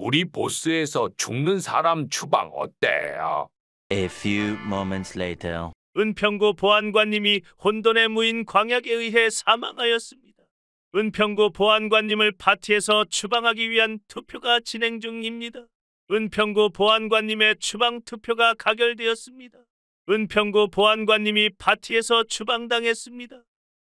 우리 보스에서 죽는 사람 추방 어때요? A few moments later. 은평구 보안관님이 혼돈의 무인 광약에 의해 사망하였습니다. 은평구 보안관님을 파티에서 추방하기 위한 투표가 진행 중입니다. 은평구 보안관님의 추방 투표가 가결되었습니다. 은평구 보안관님이 파티에서 추방당했습니다.